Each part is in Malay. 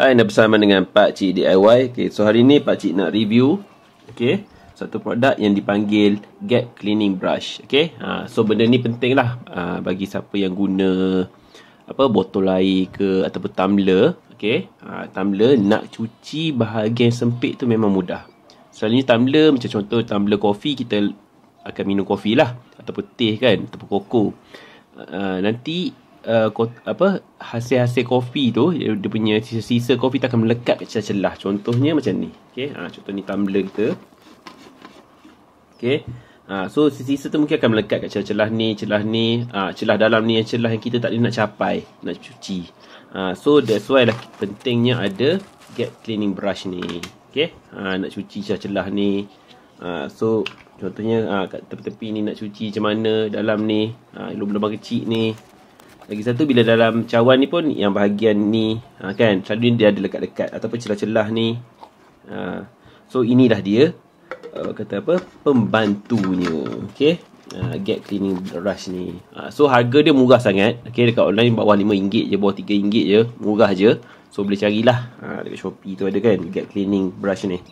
Hai, anda bersama dengan Pak Cik DIY. Okay, so hari ni Pak Cik nak review okay, satu produk yang dipanggil Gap Cleaning Brush. Okay, ha, so benda ni penting lah ha, bagi siapa yang guna apa botol air ke ataupun tumbler. Okay, ha, tumbler nak cuci bahagian sempit tu memang mudah. Selalunya tumbler macam contoh tumbler kopi kita akan minum kopi lah ataupun teh kan ataupun koko. Uh, nanti Uh, kot, apa hasil-hasil kopi tu dia punya sisa-sisa kopi tak akan melekat kat celah-celah. Contohnya macam ni. Okey, ha, contoh ni tumbler kita. Okey. Ha, so sisa-sisa tu mungkin akan melekat kat celah-celah ni, celah ni, ha, celah dalam ni, celah yang kita tak nak capai, nak cuci. Ha, so that's why lah pentingnya ada get cleaning brush ni. Okey. Ha, nak cuci celah-celah ni. Ha, so contohnya ha, kat tepi-tepi ni nak cuci macam mana dalam ni ha, lubang-lubang kecil ni lagi satu bila dalam cawan ni pun yang bahagian ni ha, kan selalunya dia ada dekat-dekat ataupun celah-celah ni. Ha, so inilah dia uh, kata apa pembantunya. Okey. Uh, get cleaning brush ni. Ha, so harga dia murah sangat. Okey dekat online bawah RM5 je, bawah RM3 je, murah je. So boleh carilah. Ha, dekat Shopee tu ada kan get cleaning brush ni.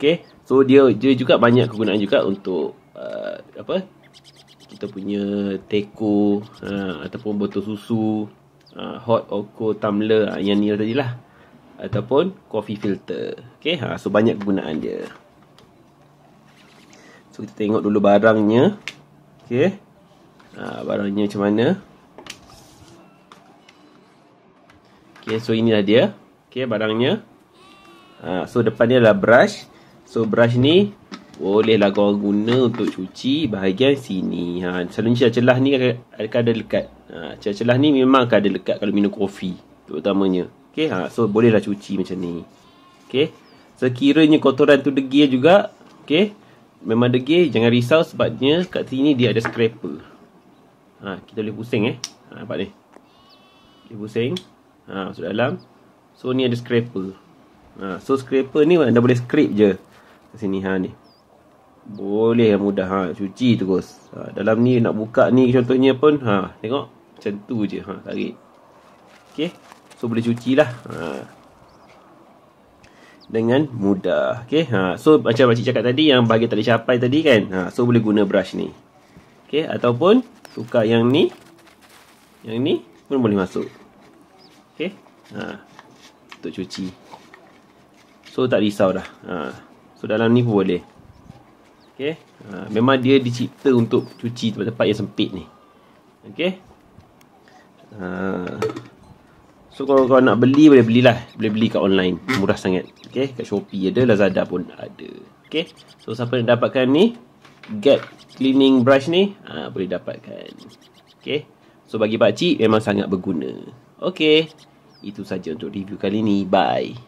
Okey. So dia dia juga banyak kegunaan juga untuk uh, apa kita punya teko ha, ataupun botol susu ha, hot or cold tumbler ha, yang ni tadi lah ataupun coffee filter okay, ha, so banyak kegunaan dia so kita tengok dulu barangnya okay. ha, barangnya macam mana okay, so inilah dia okay, barangnya ha, so depan dia adalah brush so brush ni Bolehlah kau guna untuk cuci bahagian sini. Ha, selalunya celah-celah ni ada ada lekat. Ha, celah-celah ni memang akan ada lekat kalau minum kopi. Terutamanya. Okay, ha, so bolehlah cuci macam ni. Okay. Sekiranya kotoran tu degil juga. Okay. Memang degil. Jangan risau sebabnya kat sini dia ada scraper. Ha, kita boleh pusing eh. Ha, nampak ni. Boleh pusing. Ha, masuk dalam. So ni ada scraper. Ha, so scraper ni anda boleh scrape je. sini ha ni. Boleh yang lah mudah ha, Cuci terus ha, Dalam ni nak buka ni contohnya pun ha, Tengok Macam tu je ha, Tarik Okay So boleh cuci lah ha. Dengan mudah Okay ha, So macam makcik cakap tadi Yang bahagian tak dicapai tadi kan ha, So boleh guna brush ni Okay Ataupun Tukar yang ni Yang ni Pun boleh masuk Okay ha, Untuk cuci So tak risau dah ha, So dalam ni pun boleh Okey. Ha, memang dia dicipta untuk cuci tempat-tempat yang sempit ni. Okey. Ha. So kalau kau nak beli boleh belilah. Boleh beli kat online. Murah sangat. Okey, kat Shopee ada, Lazada pun ada. Okey. So siapa yang dapatkan ni? Get cleaning brush ni, ha, boleh dapatkan. Okey. So bagi pak cik memang sangat berguna. Okey. Itu saja untuk review kali ni. Bye.